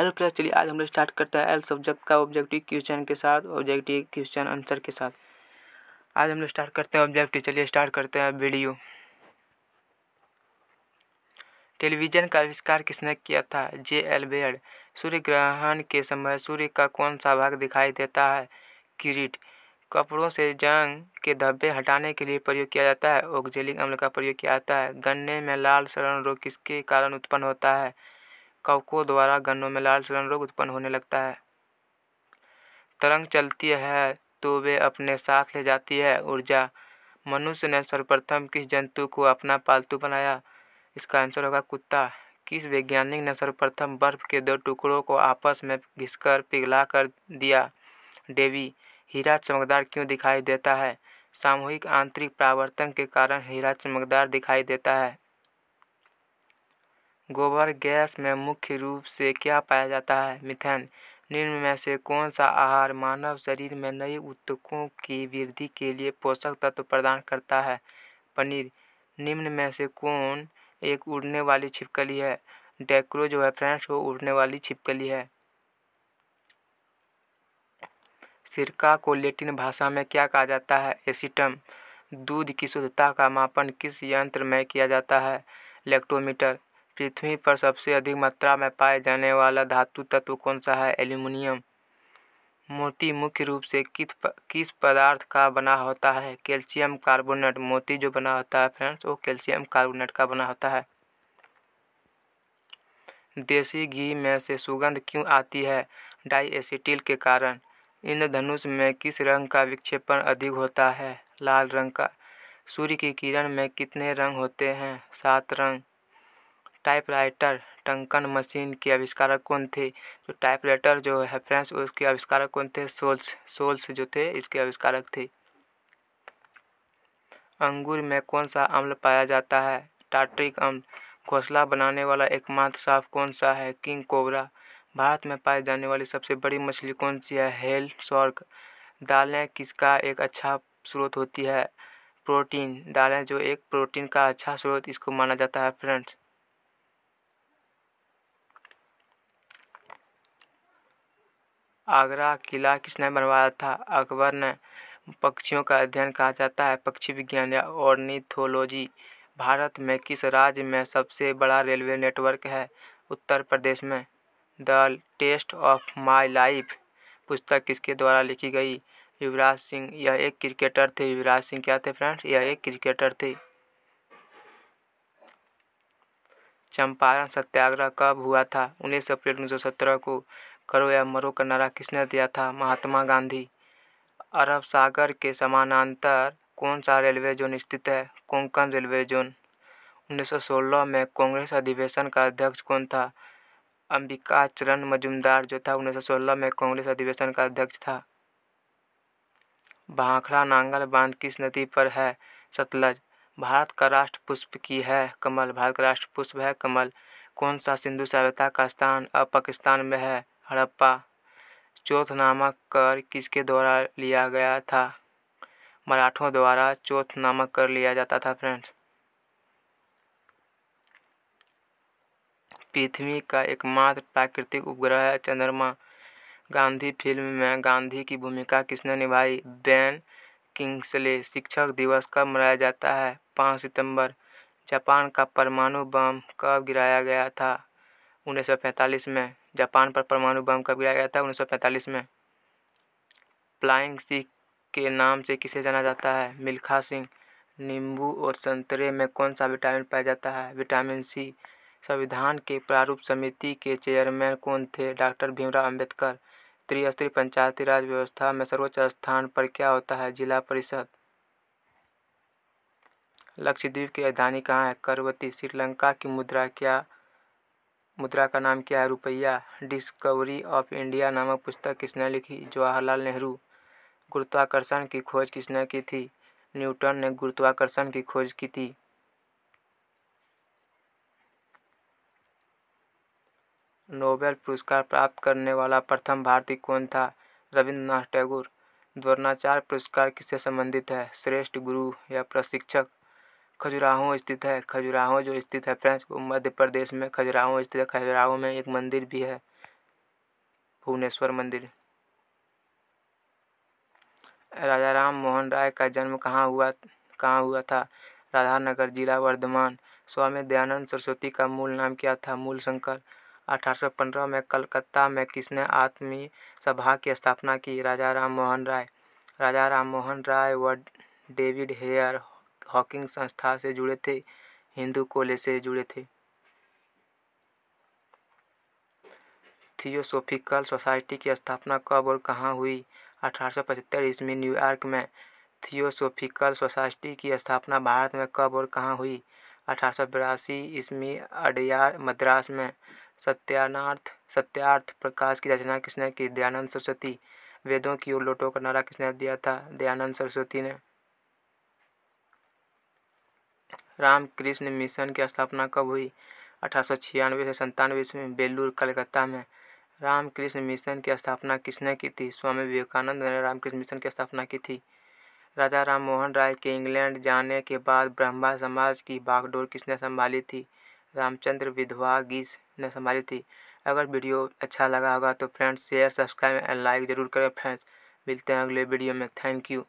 hello class चलिए आज हम लोग स्टार्ट करते हैं एल सब्जेक्ट का ऑब्जेक्टिव क्वेश्चन के साथ ऑब्जेक्टिव क्वेश्चन आंसर के साथ आज हम लोग स्टार्ट करते हैं ऑब्जेक्टिव चलिए स्टार्ट करते हैं वीडियो टेलीविज़न का आविष्कार किसने किया था जे एल बेड सूर्य ग्रहण के समय सूर्य का कौन सा भाग दिखाई देता है किरीट कपड़ों से जंग के धब्बे हटाने के लिए प्रयोग किया जाता है ओक्जेलिक अम्ल का प्रयोग किया जाता है गन्ने में लाल सड़न रोग किसके कारण उत्पन्न होता है कवकों द्वारा गन्नों में लाल सड़न रोग उत्पन्न होने लगता है तरंग चलती है तो वे अपने साथ ले जाती है ऊर्जा मनुष्य ने सर्वप्रथम किस जंतु को अपना पालतू बनाया इसका आंसर होगा कुत्ता किस वैज्ञानिक ने सर्वप्रथम बर्फ के दो टुकड़ों को आपस में घिसकर पिघला कर दिया डेवी हीरा चमकदार क्यों दिखाई देता है सामूहिक आंतरिक प्रावर्तन के कारण हीरा चमकदार दिखाई देता है गोबर गैस में मुख्य रूप से क्या पाया जाता है मिथेन निम्न में से कौन सा आहार मानव शरीर में नए उत्तकों की वृद्धि के लिए पोषक तत्व प्रदान करता है पनीर निम्न में से कौन एक उड़ने वाली छिपकली है डेक्रो जो है फ्रेंड्स वो उड़ने वाली छिपकली है सिरका को लेटिन भाषा में क्या कहा जाता है एसिटम दूध की शुद्धता का मापन किस यंत्र में किया जाता है लेक्टोमीटर पृथ्वी पर सबसे अधिक मात्रा में पाए जाने वाला धातु तत्व कौन सा है एल्यूमिनियम मोती मुख्य रूप से किस किस पदार्थ का बना होता है कैल्शियम कार्बोनेट मोती जो बना होता है फ्रेंड्स वो कैल्शियम कार्बोनेट का बना होता है देसी घी में से सुगंध क्यों आती है डाईएसिटिल के कारण इंद्रधनुष में किस रंग का विक्षेपण अधिक होता है लाल रंग का सूर्य की किरण में कितने रंग होते हैं सात रंग टाइपराइटर टंकन मशीन के आविष्कारक कौन थे तो टाइपराइटर जो है फ्रेंड्स उसके आविष्कारक कौन थे सोल्स सोल्स जो थे इसके आविष्कारक थे अंगूर में कौन सा अम्ल पाया जाता है टाट्रिक अम्ल घोसला बनाने वाला एकमात्र साफ कौन सा है किंग कोबरा भारत में पाई जाने वाली सबसे बड़ी मछली कौन सी है हेल शॉर्क दालें किसका एक अच्छा स्रोत होती है प्रोटीन दालें जो एक प्रोटीन का अच्छा स्रोत इसको माना जाता है फ्रेंड्स आगरा किला किसने बनवाया था अकबर ने पक्षियों का अध्ययन कहा जाता है पक्षी विज्ञान या ऑर्निथोलॉजी भारत में किस राज्य में सबसे बड़ा रेलवे नेटवर्क है उत्तर प्रदेश में the test of my life पुस्तक किसके द्वारा लिखी गई युवराज सिंह यह एक क्रिकेटर थे युवराज सिंह क्या थे फ्रेंड्स यह एक क्रिकेटर थे चंपारण सत्याग्रह कब हुआ था उन्नीस अप्रैल उन्नीस सौ सत्रह को करो या मरो का नारा किसने दिया था महात्मा गांधी अरब सागर के समानांतर कौन सा रेलवे जोन स्थित है कोंकण रेलवे जोन 1916 में कांग्रेस अधिवेशन का अध्यक्ष कौन था अंबिका चरण मजुमदार जो था 1916 में कांग्रेस अधिवेशन का अध्यक्ष था भाखड़ा नांगल बांध किस नदी पर है सतलज भारत का राष्ट्र पुष्प की है कमल भारत का राष्ट्र पुष्प है कमल कौन सा सिंधु सभ्यता का स्थान अब पाकिस्तान में है हड़प्पा चौथ नामक कर किसके द्वारा लिया गया था मराठों द्वारा चौथ नामक कर लिया जाता था फ्रेंड्स पृथ्वी का एकमात्र प्राकृतिक उपग्रह है चंद्रमा गांधी फिल्म में गांधी की भूमिका किसने निभाई बैन किंग्सले शिक्षक दिवस कब मनाया जाता है पाँच सितंबर जापान का परमाणु बम कब गिराया गया था उन्नीस सौ पैंतालीस में जापान पर परमाणु बम कब गिराया गया था उन्नीस सौ पैंतालीस में फ्लाइंग सिख के नाम से किसे जाना जाता है मिल्खा सिंह नींबू और संतरे में कौन सा विटामिन पाया जाता है विटामिन सी संविधान के प्रारूप समिति के चेयरमैन कौन थे डॉक्टर भीमराव अंबेडकर त्रिस्तरीय पंचायती राज व्यवस्था में सर्वोच्च स्थान पर क्या होता है जिला परिषद लक्षद्वीप की राजधानी कहाँ है करवती श्रीलंका की मुद्रा क्या मुद्रा का नाम क्या है रुपया डिस्कवरी ऑफ इंडिया नामक पुस्तक किसने लिखी जवाहरलाल नेहरू गुरुत्वाकर्षण की खोज किसने की थी न्यूटन ने गुरुत्वाकर्षण की खोज की थी नोबेल पुरस्कार प्राप्त करने वाला प्रथम भारतीय कौन था रविन्द्रनाथ टैगोर द्रोणाचार्य पुरस्कार किससे संबंधित है श्रेष्ठ गुरु या प्रशिक्षक खजुराहो स्थित है खजुराहो जो स्थित है वो मध्य प्रदेश में खजुराहो स्थित है खजुराहो में एक मंदिर भी है भुवनेश्वर मंदिर राजा राम मोहन राय का जन्म कहाँ हुआ कहाँ हुआ था राधानगर जिला वर्धमान स्वामी दयानंद सरस्वती का मूल नाम क्या था मूल शंकर अठारह में कलकत्ता में किसने आत्मी सभा की स्थापना की राजा राम मोहन राय राजा राम मोहन राय व डेविड हेयर हॉकिंग संस्था से जुड़े थे हिंदू कॉलेज से जुड़े थे थियोसोफिकल सोसाइटी की स्थापना कब और कहाँ हुई 1875 ईस्वी न्यूयॉर्क में थियोसोफिकल सोसाइटी की स्थापना भारत में कब और कहाँ हुई अठारह सौ ईस्वी अडयार मद्रास में सत्यानार्थ सत्यार्थ प्रकाश की रचना किसने की दयानंद सरस्वती वेदों की ओर लोटो का नारा किसने दिया था दयानंद सरस्वती ने रामकृष्ण मिशन की स्थापना कब हुई अठारह से संतानवे ईस्वी में बेलूर कलकत्ता में रामकृष्ण मिशन की स्थापना किसने की थी स्वामी विवेकानंद ने रामकृष्ण मिशन की स्थापना की थी राजा राम मोहन राय के इंग्लैंड जाने के बाद ब्रह्मा समाज की बागडोर किसने संभाली थी रामचंद्र विधवा गीस ने संभाली थी अगर वीडियो अच्छा लगा होगा तो friends share subscribe and like ज़रूर करें फ्रेंड्स मिलते हैं अगले वीडियो में थैंक यू